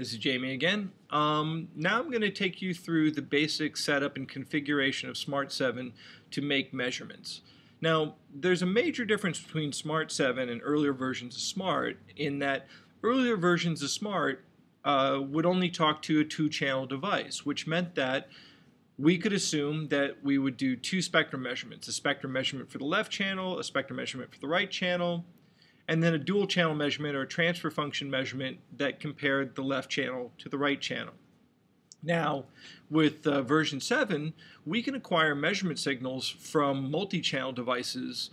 This is Jamie again. Um, now I'm going to take you through the basic setup and configuration of Smart 7 to make measurements. Now, there's a major difference between Smart 7 and earlier versions of Smart in that earlier versions of Smart uh, would only talk to a two-channel device, which meant that we could assume that we would do two spectrum measurements, a spectrum measurement for the left channel, a spectrum measurement for the right channel, and then a dual channel measurement or a transfer function measurement that compared the left channel to the right channel. Now, with uh, version 7, we can acquire measurement signals from multi-channel devices,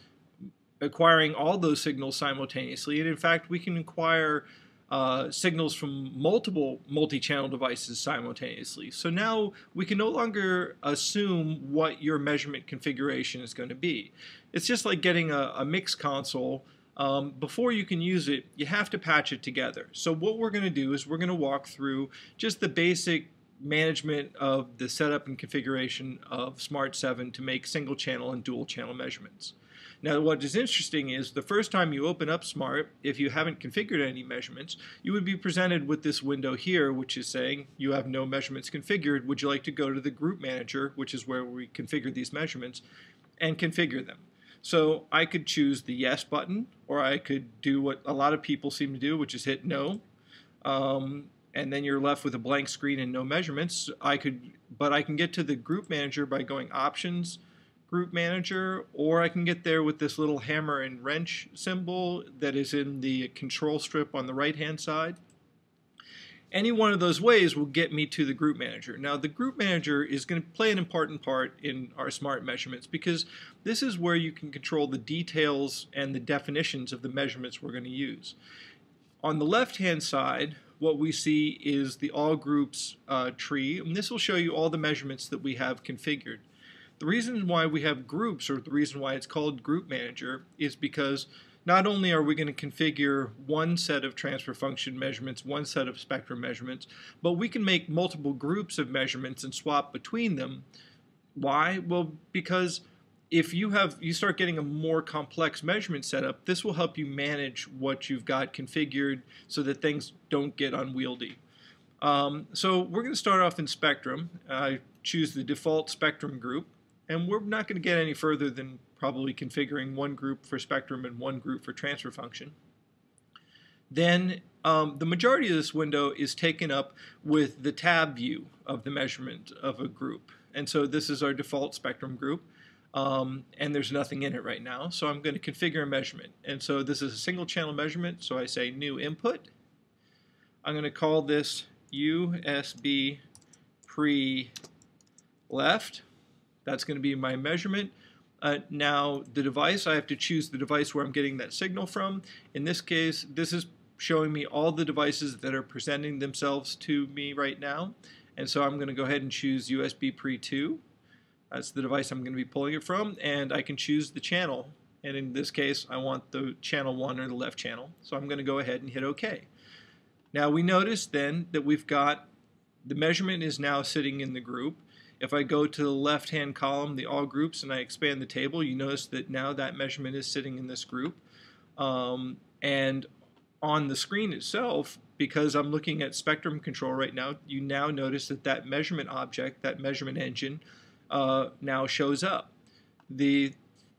acquiring all those signals simultaneously. And in fact, we can acquire uh, signals from multiple multi-channel devices simultaneously. So now we can no longer assume what your measurement configuration is going to be. It's just like getting a, a mix console um, before you can use it, you have to patch it together. So what we're going to do is we're going to walk through just the basic management of the setup and configuration of Smart 7 to make single channel and dual channel measurements. Now what is interesting is the first time you open up Smart, if you haven't configured any measurements, you would be presented with this window here which is saying you have no measurements configured, would you like to go to the group manager, which is where we configure these measurements, and configure them. So I could choose the yes button, or I could do what a lot of people seem to do, which is hit no. Um, and then you're left with a blank screen and no measurements. I could, but I can get to the group manager by going options, group manager, or I can get there with this little hammer and wrench symbol that is in the control strip on the right hand side. Any one of those ways will get me to the group manager. Now, the group manager is going to play an important part in our smart measurements because this is where you can control the details and the definitions of the measurements we're going to use. On the left-hand side, what we see is the all groups uh, tree, and this will show you all the measurements that we have configured. The reason why we have groups, or the reason why it's called Group Manager, is because not only are we going to configure one set of transfer function measurements, one set of spectrum measurements, but we can make multiple groups of measurements and swap between them. Why? Well, because if you have you start getting a more complex measurement setup, this will help you manage what you've got configured so that things don't get unwieldy. Um, so we're going to start off in spectrum. I uh, choose the default spectrum group, and we're not going to get any further than probably configuring one group for spectrum and one group for transfer function, then um, the majority of this window is taken up with the tab view of the measurement of a group. And so this is our default spectrum group, um, and there's nothing in it right now. So I'm going to configure a measurement. And so this is a single channel measurement, so I say new input. I'm going to call this USB pre left. That's going to be my measurement. Uh, now the device, I have to choose the device where I'm getting that signal from. In this case, this is showing me all the devices that are presenting themselves to me right now. And so I'm going to go ahead and choose USB Pre 2. That's the device I'm going to be pulling it from. And I can choose the channel. And in this case, I want the channel 1 or the left channel. So I'm going to go ahead and hit OK. Now we notice then that we've got the measurement is now sitting in the group if I go to the left-hand column, the all groups, and I expand the table, you notice that now that measurement is sitting in this group. Um, and on the screen itself, because I'm looking at spectrum control right now, you now notice that that measurement object, that measurement engine, uh, now shows up. The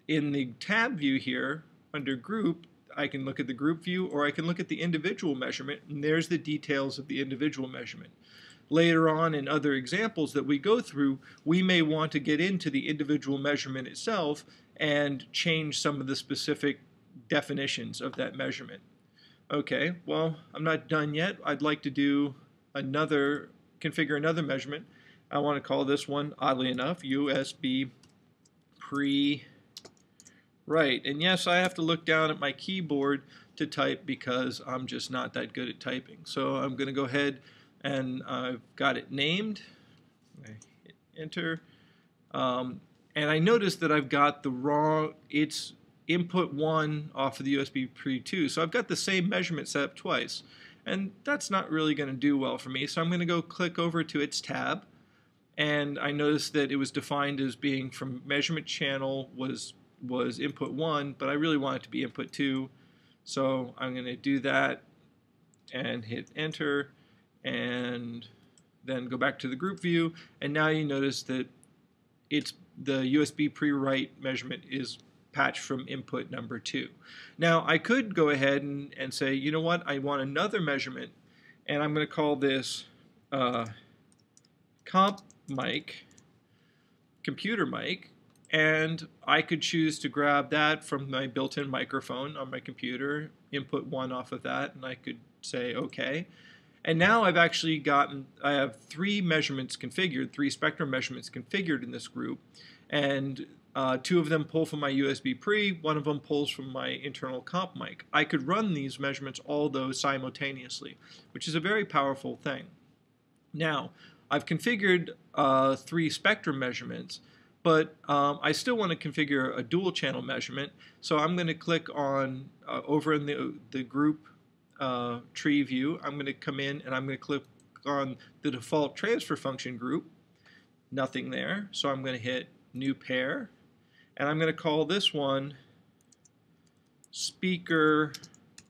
In the tab view here, under group, I can look at the group view or I can look at the individual measurement, and there's the details of the individual measurement. Later on in other examples that we go through, we may want to get into the individual measurement itself and change some of the specific definitions of that measurement. Okay, well, I'm not done yet. I'd like to do another, configure another measurement. I want to call this one, oddly enough, USB pre Right, and yes, I have to look down at my keyboard to type because I'm just not that good at typing. So I'm going to go ahead and I've got it named. I hit enter. Um, and I notice that I've got the wrong, it's input 1 off of the USB pre 2. So I've got the same measurement set up twice. And that's not really going to do well for me. So I'm going to go click over to its tab. And I noticed that it was defined as being from measurement channel was was input 1, but I really want it to be input 2. So I'm going to do that and hit enter and then go back to the group view. And now you notice that it's the USB pre-write measurement is patched from input number two. Now I could go ahead and, and say, you know what, I want another measurement and I'm going to call this uh, comp mic, computer mic, and I could choose to grab that from my built-in microphone on my computer, input one off of that, and I could say okay. And now I've actually gotten, I have three measurements configured, three spectrum measurements configured in this group. And uh, two of them pull from my USB pre, one of them pulls from my internal comp mic. I could run these measurements, all those simultaneously, which is a very powerful thing. Now, I've configured uh, three spectrum measurements, but um, I still want to configure a dual channel measurement. So I'm going to click on uh, over in the, the group uh, tree view, I'm going to come in and I'm going to click on the default transfer function group. Nothing there, so I'm going to hit new pair, and I'm going to call this one speaker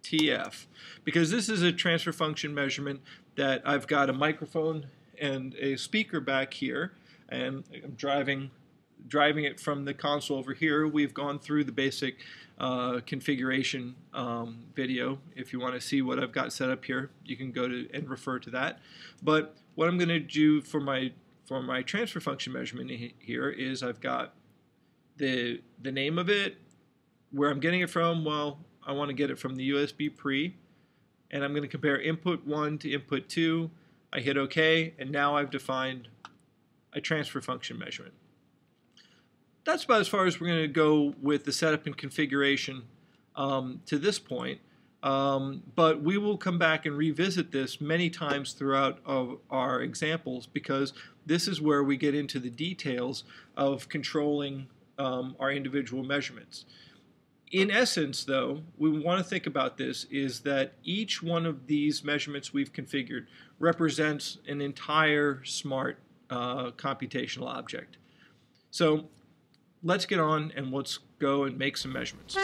TF because this is a transfer function measurement that I've got a microphone and a speaker back here and I'm driving driving it from the console over here, we've gone through the basic uh, configuration um, video. If you want to see what I've got set up here, you can go to and refer to that. But what I'm going to do for my for my transfer function measurement here is I've got the the name of it, where I'm getting it from. Well, I want to get it from the USB pre, and I'm going to compare input one to input two. I hit OK, and now I've defined a transfer function measurement that's about as far as we're going to go with the setup and configuration um, to this point. Um, but we will come back and revisit this many times throughout our examples because this is where we get into the details of controlling um, our individual measurements. In essence, though, we want to think about this is that each one of these measurements we've configured represents an entire smart uh, computational object. So let's get on and let's go and make some measurements.